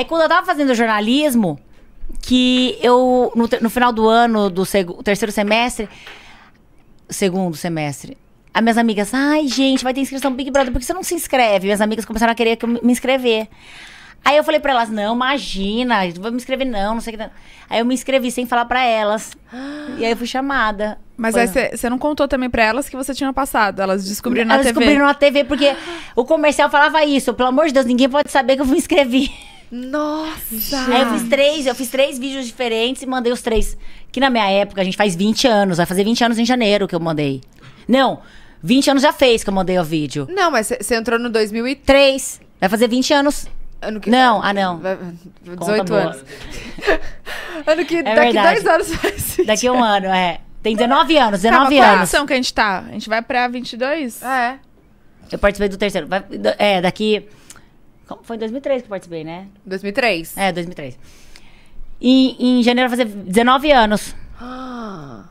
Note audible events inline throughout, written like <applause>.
Aí quando eu tava fazendo jornalismo, que eu, no, no final do ano, do terceiro semestre, segundo semestre, as minhas amigas, ai, gente, vai ter inscrição Big Brother, por que você não se inscreve? Minhas amigas começaram a querer que eu me inscrever. Aí eu falei pra elas, não, imagina, não vou me inscrever não, não sei o que. Aí eu me inscrevi sem falar pra elas. E aí eu fui chamada. Mas Foi... aí você não contou também pra elas que você tinha passado, elas descobriram na TV. Elas descobriram na TV, porque o comercial falava isso, pelo amor de Deus, ninguém pode saber que eu me inscrevi. Nossa! Aí eu fiz três, eu fiz três vídeos diferentes e mandei os três. Que na minha época, a gente faz 20 anos, vai fazer 20 anos em janeiro que eu mandei. Não, 20 anos já fez que eu mandei o vídeo. Não, mas você entrou no 2003. Vai fazer 20 anos. Ano que não, vai, ah não. Vai, 18 Conta anos. <laughs> ano que é daqui verdade. 10 anos faz. Daqui um ano, é. Tem 19 anos, 19 tá, Calma, anos. Qual é a que a gente tá? A gente vai pra 22? Ah, é. Eu participei do terceiro. Vai, é, daqui foi em 2003 que eu participei, né? 2003. É, 2003. E em janeiro vai fazer 19 anos. Ah,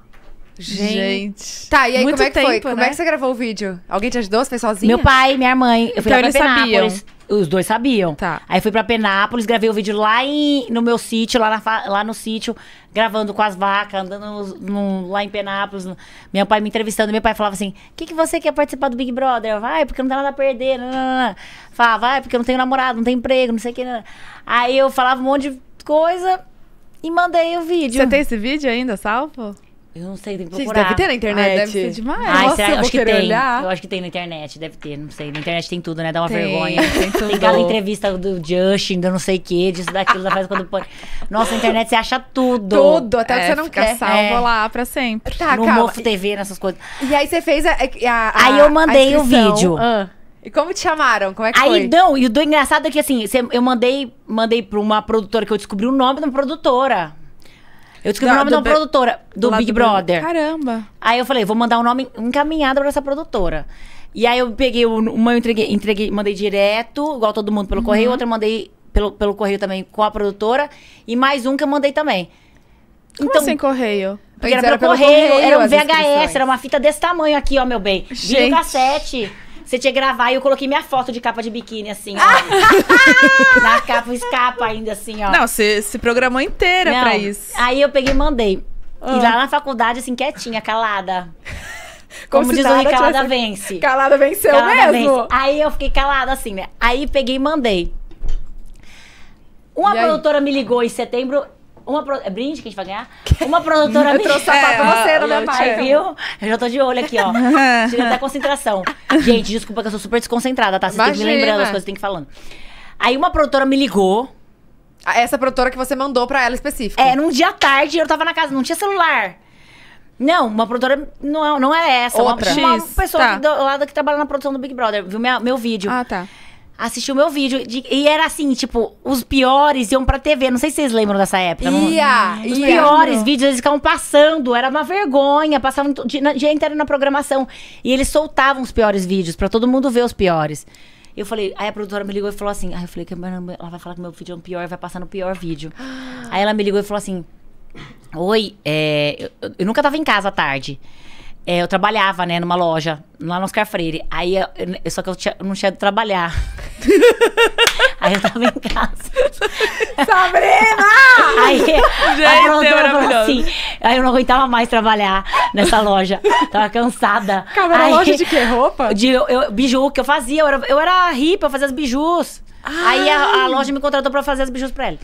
gente. gente. Tá, e aí Muito como é que tempo, foi? Né? Como é né? que você gravou o vídeo? Alguém te ajudou? Você fez sozinha? Meu pai, minha mãe. Eu fui então, lá pra eles Penápolis. Sabiam. Os dois sabiam. Tá. Aí fui pra Penápolis, gravei o vídeo lá em, no meu sítio, lá, na, lá no sítio, gravando com as vacas, andando no, no, lá em Penápolis. Meu pai me entrevistando, meu pai falava assim: o que, que você quer participar do Big Brother? Vai, porque não tem nada a perder. Não, Falava, vai, porque eu não tenho namorado, não tenho emprego, não sei o que. Aí eu falava um monte de coisa e mandei o vídeo. Você tem esse vídeo ainda salvo? Eu não sei, tem que procurar. Deve ter na internet. deve ser demais. Ai, Nossa, será? Eu, acho que tem. Olhar. Eu acho que tem na internet, deve ter, não sei. Na internet tem tudo, né? Dá uma tem, vergonha. Tem, tudo. tem cada entrevista do Justin, do não sei o quê, disso, daquilo, da faz quando põe. Nossa, na internet você acha tudo. Tudo, até é, que você é, não quer. salvo ah, é. lá pra sempre. Tá, no Mofo TV, nessas coisas. E aí você fez a. É a, a aí eu mandei o vídeo. Ah. E como te chamaram? Como é que aí, foi? Não, e o do engraçado é que assim, eu mandei, mandei pra uma produtora que eu descobri o nome da produtora. Eu descobri da, o nome da produtora do Big Brother. Do... Caramba. Aí eu falei, vou mandar o um nome encaminhado pra essa produtora. E aí eu peguei o, uma, eu entreguei, entreguei, mandei direto, igual todo mundo pelo uhum. correio, outra eu mandei pelo, pelo correio também com a produtora, e mais um que eu mandei também. Como então, sem assim correio? Porque era, era pelo, correio, correio, era um VHS, era uma fita desse tamanho aqui, ó, meu bem. Gente. Vídeo cassete. Você tinha que gravar e eu coloquei minha foto de capa de biquíni, assim, ó. <laughs> na capa, escapa ainda, assim, ó. Não, você se programou inteira Não, pra isso. Aí eu peguei e mandei. E ah. lá na faculdade, assim, quietinha, calada. <laughs> Como, Como diz o Ricardo, calada tivesse... vence. Calada venceu calada mesmo? Vence. Aí eu fiquei calada, assim, né? Aí peguei e mandei. Uma e produtora aí? me ligou em setembro uma pro... É brinde que a gente vai ganhar? <laughs> Uma produtora me trouxe sapato pra é, você, não é pai. viu? Eu já tô de olho aqui, ó. <laughs> Tira até concentração. Gente, desculpa que eu sou super desconcentrada, tá? Vocês têm que me lembrando as coisas que tem que falando. Aí uma produtora me ligou. Ah, essa produtora que você mandou pra ela específica. É, num dia tarde eu tava na casa, não tinha celular. Não, uma produtora não é, não é essa. Outra. Uma, uma pessoa tá. que, do lado que trabalha na produção do Big Brother. Viu minha, meu vídeo. Ah, tá assistir o meu vídeo. De, e era assim, tipo, os piores iam pra TV. Não sei se vocês lembram dessa época. Ia, não, os ia, piores não. vídeos, eles ficavam passando. Era uma vergonha. Passavam o dia inteiro na programação. E eles soltavam os piores vídeos pra todo mundo ver os piores. Eu falei, aí a produtora me ligou e falou assim. Aí eu falei, que ela vai falar que meu vídeo é um pior, vai passar no pior vídeo. Aí ela me ligou e falou assim: Oi, é, eu, eu nunca tava em casa à tarde. É, eu trabalhava, né, numa loja, lá no Oscar Freire. Aí, eu, só que eu, tinha, eu não tinha de trabalhar. <laughs> aí eu tava em casa. Sabrina! aí, é assim, aí eu não aguentava mais trabalhar nessa loja. Tava cansada. Cara, era aí, loja de que roupa? De eu, eu, biju que eu fazia, eu era, eu era hippie, eu fazia as bijus. Ai. Aí a, a, loja me contratou pra fazer as bijus pra ela.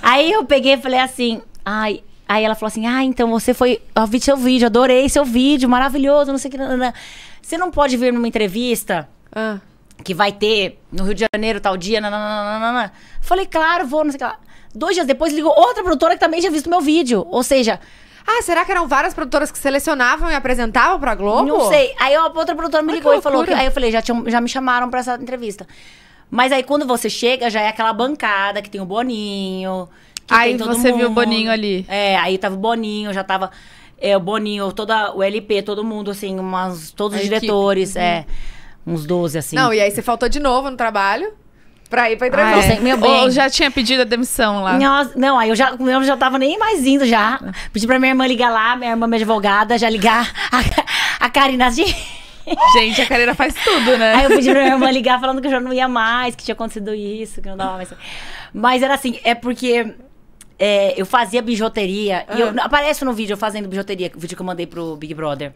Aí eu peguei e falei assim, ai, Aí ela falou assim: Ah, então você foi. Eu vi seu vídeo, adorei seu vídeo, maravilhoso, não sei o que. Não, não. Você não pode vir numa entrevista ah. que vai ter no Rio de Janeiro tal dia. Falei, claro, vou, não sei o que lá. Dois dias depois ligou outra produtora que também já visto meu vídeo. Ou seja. Ah, será que eram várias produtoras que selecionavam e apresentavam pra Globo? Não sei. Aí outra produtora me ligou e falou. Que, aí eu falei, já, já me chamaram pra essa entrevista. Mas aí quando você chega, já é aquela bancada que tem o Boninho, aí você mundo. viu o Boninho ali. É, aí tava o Boninho, já tava é, o Boninho, toda, o LP, todo mundo, assim, umas, todos os diretores, uhum. é. Uns 12, assim. Não, e aí você faltou de novo no trabalho pra ir pra entrevista. Ah, é. meu bem. Ou já tinha pedido a demissão lá. Não, não aí eu já, eu já tava nem mais indo já. Pedi pra minha irmã ligar lá, minha irmã, minha advogada, já ligar a, a Karina. Assim. Gente, a Karina faz tudo, né? Aí eu pedi pra minha irmã ligar falando que eu já não ia mais, que tinha acontecido isso, que não dava mais. Mas era assim, é porque é, eu fazia bijuteria. Ah. E eu, ah. aparece no vídeo eu fazendo bijuteria, o vídeo que eu mandei pro Big Brother.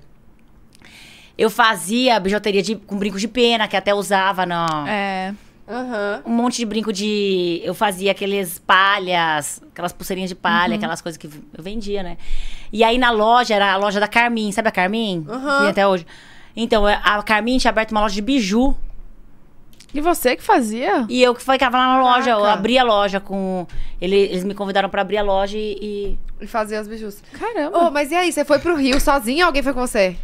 Eu fazia bijuteria de, com brinco de pena, que até usava na. É. Uhum. Um monte de brinco de. Eu fazia aqueles palhas, aquelas pulseirinhas de palha, uhum. aquelas coisas que eu vendia, né? E aí na loja, era a loja da Carmin, sabe a Carmin? Uhum. Sim, até hoje. Então, é, a Carmin tinha aberto uma loja de biju e você que fazia? E eu que ficava lá na loja, Caraca. eu abria a loja com. Ele, eles me convidaram pra abrir a loja e. E fazer as bijus. Caramba. Oh, mas e aí, você foi pro Rio sozinha ou alguém foi com você?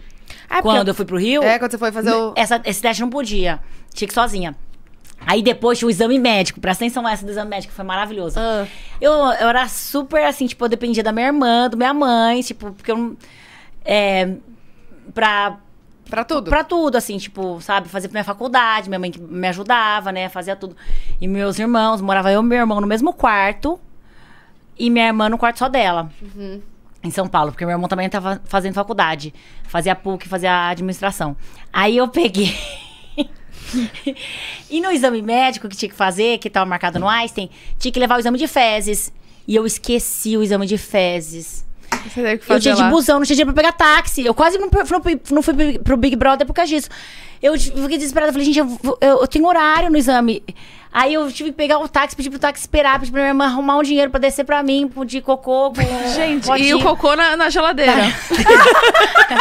É quando eu... eu... fui pro Rio? É, quando você foi fazer o. Essa, esse teste não podia. Tinha que ir sozinha. Aí depois tinha o exame médico. Presta atenção essa do exame médico, foi maravilhoso. Ah. Eu, eu era super assim, tipo, eu dependia da minha irmã, da minha mãe, tipo, porque eu não. É, pra Pra tudo? Pra tudo, assim, tipo, sabe? Fazer pra minha faculdade, minha mãe que me ajudava, né? Fazia tudo. E meus irmãos, morava eu e meu irmão no mesmo quarto. E minha irmã no quarto só dela. Uhum. Em São Paulo, porque meu irmão também tava fazendo faculdade. Fazia PUC, fazia administração. Aí eu peguei... <laughs> e no exame médico que tinha que fazer, que tava marcado no Einstein, tinha que levar o exame de fezes. E eu esqueci o exame de fezes. Você que fazer eu tinha de lá. busão, não tinha dinheiro pra pegar táxi. Eu quase não, não fui pro Big Brother por causa disso. Eu fiquei desesperada, falei, gente, eu, eu, eu tenho horário no exame. Aí eu tive que pegar o táxi, pedir pro táxi esperar, pedir pra minha irmã arrumar um dinheiro pra descer pra mim, de cocô. Com <laughs> gente, e o cocô na, na geladeira. <laughs> o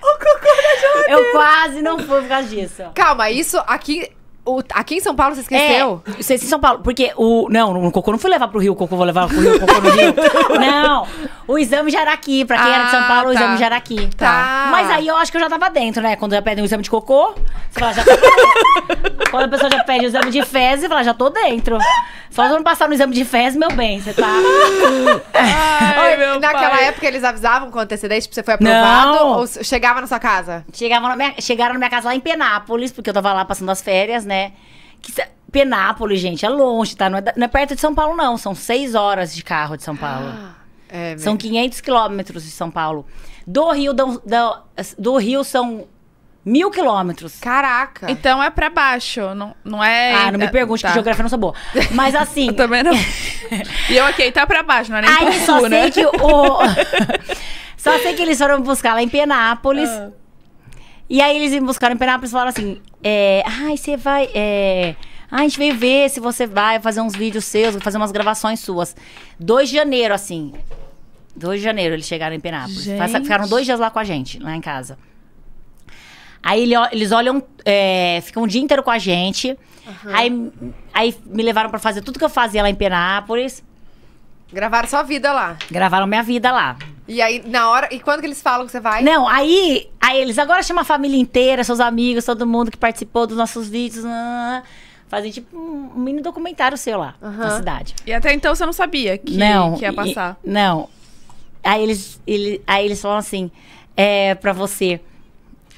cocô na geladeira. Eu quase não fui por causa disso. Calma, isso aqui o, aqui em São Paulo você esqueceu? É, esqueci em São Paulo, porque o. Não, o cocô não fui levar pro Rio, o cocô vou levar pro Rio, o cocô no Rio. <laughs> não! O exame de aqui. pra quem era de São ah, Paulo, tá. o exame tá. de aqui. Tá. Mas aí eu acho que eu já tava dentro, né? Quando já pedem o exame de cocô, você fala, já tô dentro. <laughs> Quando a pessoa já pede o exame de fezes, você fala, já tô dentro. Só se não passar no exame de fezes, meu bem, você tá. <laughs> Ai, meu Naquela pai. época eles avisavam com antecedência pra tipo, você foi aprovado não. ou chegava na sua casa? Chegava na minha, chegaram na minha casa lá em Penápolis, porque eu tava lá passando as férias, né? Que, Penápolis, gente, é longe, tá? Não é, não é perto de São Paulo, não. São seis horas de carro de São Paulo. Ah. É são 500 quilômetros de São Paulo. Do Rio, do, do, do Rio são Mil quilômetros. Caraca. Então é pra baixo, não, não é... Ah, não me pergunte, tá. que geografia não sou boa. Mas assim... <laughs> eu também não. <laughs> e eu, ok, tá pra baixo, não é nem Aí, pro só sul, né? Que o... <laughs> só sei que eles foram buscar lá em Penápolis. Ah. E aí eles me buscaram em Penápolis e falaram assim... É, Ai, você vai... É... Ah, a gente veio ver se você vai fazer uns vídeos seus, fazer umas gravações suas. 2 de janeiro, assim. 2 de janeiro eles chegaram em Penápolis. Gente. Ficaram dois dias lá com a gente, lá em casa. Aí eles olham, é, ficam o dia inteiro com a gente. Uhum. Aí, aí me levaram para fazer tudo que eu fazia lá em Penápolis. Gravaram sua vida lá. Gravaram minha vida lá. E aí, na hora. E quando que eles falam que você vai? Não, aí, aí eles agora chamam a família inteira, seus amigos, todo mundo que participou dos nossos vídeos. Não, não, não fazem tipo um mini documentário seu lá uhum. na cidade. E até então você não sabia que, não, que ia passar. E, não. Aí eles, ele, aí eles falam assim, é, pra você.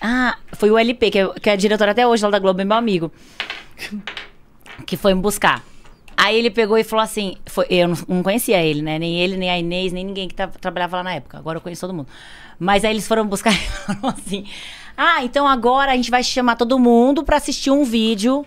Ah, foi o LP, que é, que é a diretora até hoje lá da Globo, é meu amigo. Que foi me buscar. Aí ele pegou e falou assim: foi, eu não, não, conhecia ele, né? Nem ele, nem a Inês, nem ninguém que trabalhava lá na época. Agora eu conheço todo mundo. Mas aí eles foram buscar <laughs> e falaram assim: ah, então agora a gente vai chamar todo mundo para assistir um vídeo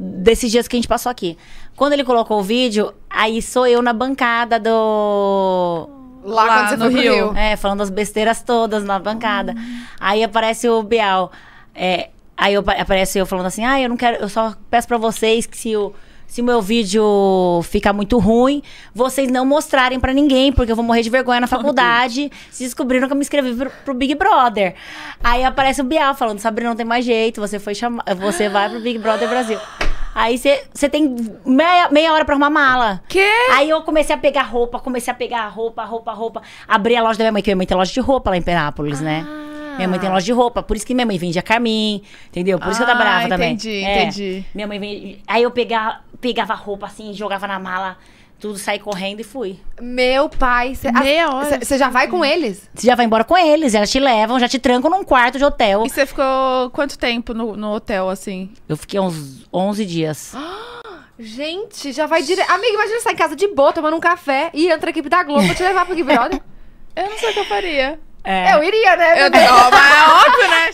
desses dias que a gente passou aqui. Quando ele colocou o vídeo, aí sou eu na bancada do. Lá, Lá quando você no Rio. Rio. É, falando as besteiras todas na bancada. Hum. Aí aparece o Bial. É, aí eu, aparece eu falando assim: ah, eu não quero. Eu só peço pra vocês que se o. Se o meu vídeo ficar muito ruim, vocês não mostrarem para ninguém, porque eu vou morrer de vergonha na faculdade. se descobriram que eu me inscrevi pro, pro Big Brother. Aí aparece o Bial falando: Sabrina, não tem mais jeito, você foi chamar, você vai pro Big Brother Brasil. Aí você tem meia, meia hora pra arrumar mala. Quê? Aí eu comecei a pegar roupa, comecei a pegar roupa, roupa, roupa. Abri a loja da minha mãe, que minha mãe tem loja de roupa lá em Penápolis, né? ah. né? Minha mãe tem loja de roupa, por isso que minha mãe vendia Carmin, entendeu? Por isso que eu trabalhava ah, entendi, também. Entendi, é. entendi. É, minha mãe Aí eu pegava, pegava roupa assim, jogava na mala tudo, saí correndo e fui. Meu pai, você Você já assim. vai com eles? Você já vai embora com eles, elas te levam, já te trancam num quarto de hotel. E você ficou quanto tempo no, no hotel, assim? Eu fiquei uns 11 dias. <gasps> Gente, já vai direto. Amiga, imagina sair em casa de boa, tomando um café e entra a equipe da Globo pra te levar pro Big <laughs> Brother. eu não sei o que eu faria. É. Eu iria, né? Eu, <laughs> ó, mas é óbvio, né?